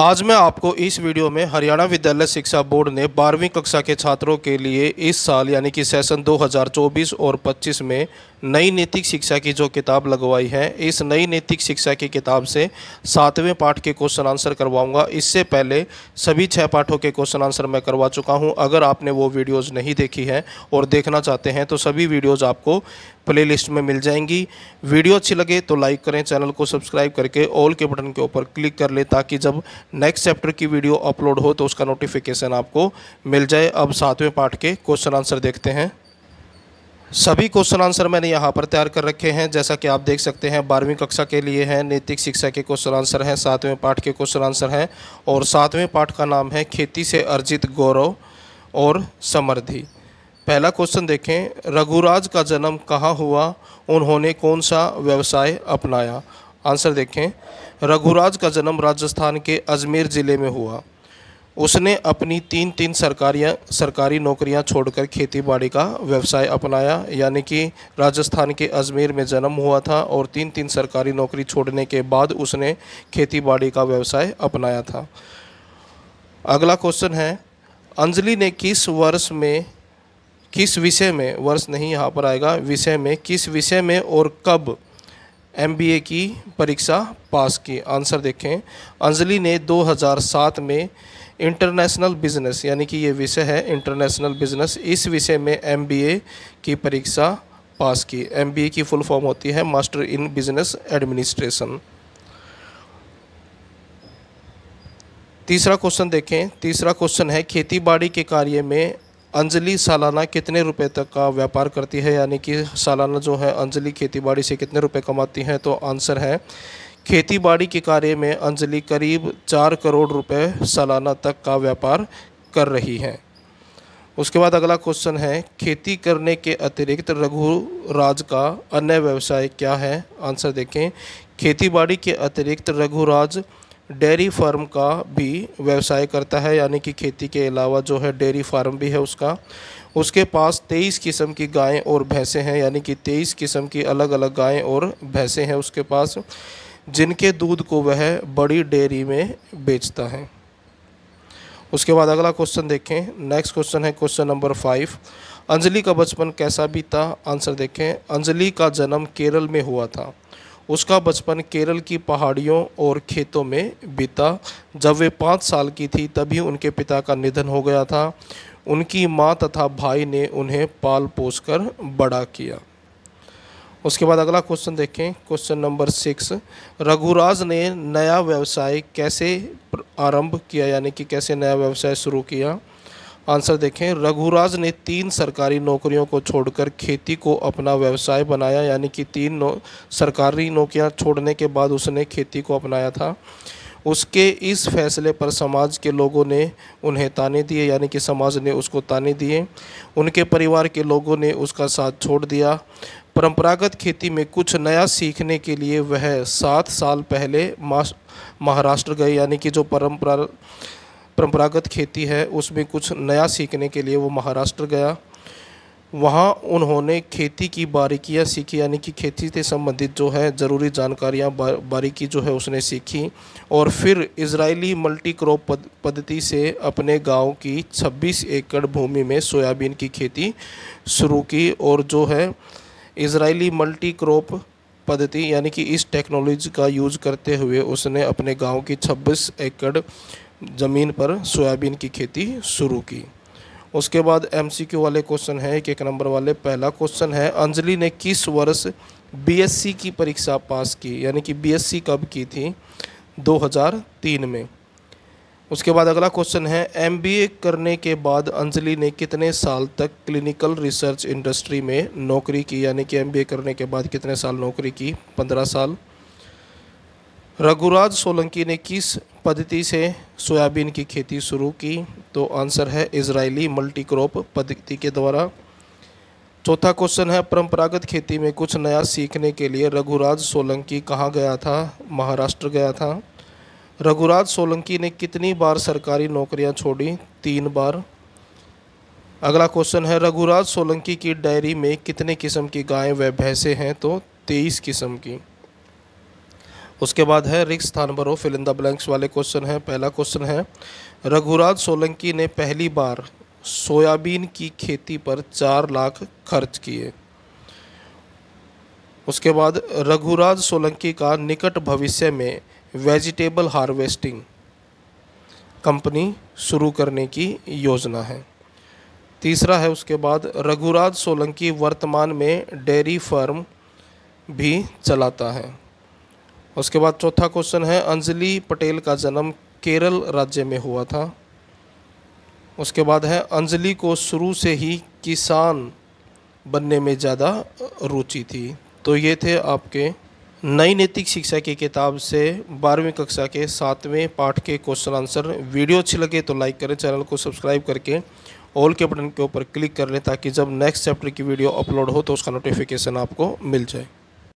आज मैं आपको इस वीडियो में हरियाणा विद्यालय शिक्षा बोर्ड ने बारहवीं कक्षा के छात्रों के लिए इस साल यानी कि सेशन 2024 और 25 में नई नैतिक शिक्षा की जो किताब लगवाई है इस नई नैतिक शिक्षा की किताब से सातवें पाठ के क्वेश्चन आंसर करवाऊंगा इससे पहले सभी छः पाठों के क्वेश्चन आंसर मैं करवा चुका हूँ अगर आपने वो वीडियोज़ नहीं देखी है और देखना चाहते हैं तो सभी वीडियोज़ आपको प्ले में मिल जाएंगी वीडियो अच्छी लगे तो लाइक करें चैनल को सब्सक्राइब करके ऑल के बटन के ऊपर क्लिक कर लें ताकि जब नेक्स्ट चैप्टर की वीडियो अपलोड हो तो उसका नोटिफिकेशन आपको मिल जाए अब सातवें पाठ के क्वेश्चन आंसर देखते हैं सभी क्वेश्चन आंसर मैंने यहाँ पर तैयार कर रखे हैं जैसा कि आप देख सकते हैं बारहवीं कक्षा के लिए हैं नैतिक शिक्षा के क्वेश्चन आंसर हैं सातवें पाठ के क्वेश्चन आंसर हैं और सातवें पाठ का नाम है खेती से अर्जित गौरव और समृद्धि पहला क्वेश्चन देखें रघुराज का जन्म कहाँ हुआ उन्होंने कौन सा व्यवसाय अपनाया आंसर देखें रघुराज का जन्म राजस्थान के अजमेर ज़िले में हुआ उसने अपनी तीन तीन सरकारियाँ सरकारी नौकरियां छोड़कर खेतीबाड़ी का व्यवसाय अपनाया यानी कि राजस्थान के अजमेर में जन्म हुआ था और तीन तीन सरकारी नौकरी छोड़ने के बाद उसने खेतीबाड़ी का व्यवसाय अपनाया था अगला क्वेश्चन है अंजलि ने किस वर्ष में किस विषय में वर्ष नहीं यहाँ पर आएगा विषय में किस विषय में और कब एमबीए की परीक्षा पास की आंसर देखें अंजलि ने 2007 में इंटरनेशनल बिजनेस यानी कि ये विषय है इंटरनेशनल बिजनेस इस विषय में एमबीए की परीक्षा पास की एमबीए की फुल फॉर्म होती है मास्टर इन बिजनेस एडमिनिस्ट्रेशन तीसरा क्वेश्चन देखें तीसरा क्वेश्चन है खेती बाड़ी के कार्य में अंजलि सालाना कितने रुपए तक का व्यापार करती है यानी कि सालाना जो है अंजलि खेतीबाड़ी से कितने रुपए कमाती हैं तो आंसर है खेतीबाड़ी के कार्य में अंजलि करीब चार करोड़ रुपए सालाना तक का व्यापार कर रही है उसके बाद अगला क्वेश्चन है खेती करने के अतिरिक्त रघु राज का अन्य व्यवसाय क्या है आंसर देखें खेतीबाड़ी के अतिरिक्त रघुराज डेयरी फार्म का भी व्यवसाय करता है यानी कि खेती के अलावा जो है डेयरी फार्म भी है उसका उसके पास 23 किस्म की गायें और भैंसें हैं यानी कि 23 किस्म की अलग अलग गायें और भैंसे हैं उसके पास जिनके दूध को वह बड़ी डेयरी में बेचता है उसके बाद अगला क्वेश्चन देखें नेक्स्ट क्वेश्चन है क्वेश्चन नंबर फाइव अंजलि का बचपन कैसा बीता आंसर देखें अंजलि का जन्म केरल में हुआ था उसका बचपन केरल की पहाड़ियों और खेतों में बीता जब वे पाँच साल की थी तभी उनके पिता का निधन हो गया था उनकी माँ तथा भाई ने उन्हें पाल पोस कर बड़ा किया उसके बाद अगला क्वेश्चन देखें क्वेश्चन नंबर सिक्स रघुराज ने नया व्यवसाय कैसे आरंभ किया यानी कि कैसे नया व्यवसाय शुरू किया आंसर देखें रघुराज ने तीन सरकारी नौकरियों को छोड़कर खेती को अपना व्यवसाय बनाया यानी कि तीन नौ, सरकारी नौकरियां छोड़ने के बाद उसने खेती को अपनाया था उसके इस फैसले पर समाज के लोगों ने उन्हें ताने दिए यानी कि समाज ने उसको ताने दिए उनके परिवार के लोगों ने उसका साथ छोड़ दिया परंपरागत खेती में कुछ नया सीखने के लिए वह सात साल पहले महाराष्ट्र गए यानी कि जो परंपरा परंपरागत खेती है उसमें कुछ नया सीखने के लिए वो महाराष्ट्र गया वहाँ उन्होंने खेती की बारीकियाँ सीखी यानी कि खेती से संबंधित जो है ज़रूरी जानकारियाँ बारीकी जो है उसने सीखी और फिर इजरायली मल्टी क्रॉप पद्धति से अपने गांव की 26 एकड़ भूमि में सोयाबीन की खेती शुरू की और जो है इजरायली मल्टी क्रॉप पद्धति यानी कि इस टेक्नोलॉजी का यूज़ करते हुए उसने अपने गाँव की छब्बीस एकड़ ज़मीन पर सोयाबीन की खेती शुरू की उसके बाद एमसीक्यू वाले क्वेश्चन है एक एक नंबर वाले पहला क्वेश्चन है अंजलि ने किस वर्ष बीएससी की परीक्षा पास की यानी कि बीएससी कब की थी 2003 में उसके बाद अगला क्वेश्चन है एमबीए करने के बाद अंजलि ने कितने साल तक क्लिनिकल रिसर्च इंडस्ट्री में नौकरी की यानी कि एमबीए करने के बाद कितने साल नौकरी की पंद्रह साल रघुराज सोलंकी ने किस पद्धति से सोयाबीन की खेती शुरू की तो आंसर है इसराइली मल्टी क्रॉप पद्धति के द्वारा चौथा क्वेश्चन है परंपरागत खेती में कुछ नया सीखने के लिए रघुराज सोलंकी कहाँ गया था महाराष्ट्र गया था रघुराज सोलंकी ने कितनी बार सरकारी नौकरियां छोड़ी तीन बार अगला क्वेश्चन है रघुराज सोलंकी की डायरी में कितने किस्म की गायें व भैंसे हैं तो तेईस किस्म की उसके बाद है रिक्स स्थान भरो फिल इन द ब्लैंक्स वाले क्वेश्चन हैं पहला क्वेश्चन है रघुराज सोलंकी ने पहली बार सोयाबीन की खेती पर चार लाख खर्च किए उसके बाद रघुराज सोलंकी का निकट भविष्य में वेजिटेबल हार्वेस्टिंग कंपनी शुरू करने की योजना है तीसरा है उसके बाद रघुराज सोलंकी वर्तमान में डेयरी फार्म भी चलाता है उसके बाद चौथा क्वेश्चन है अंजलि पटेल का जन्म केरल राज्य में हुआ था उसके बाद है अंजलि को शुरू से ही किसान बनने में ज़्यादा रुचि थी तो ये थे आपके नई नैतिक शिक्षा की किताब से बारहवीं कक्षा के सातवें पाठ के क्वेश्चन आंसर वीडियो अच्छी लगे तो लाइक करें चैनल को सब्सक्राइब करके ऑल के बटन के ऊपर क्लिक कर लें ताकि जब नेक्स्ट चैप्टर की वीडियो अपलोड हो तो उसका नोटिफिकेशन आपको मिल जाए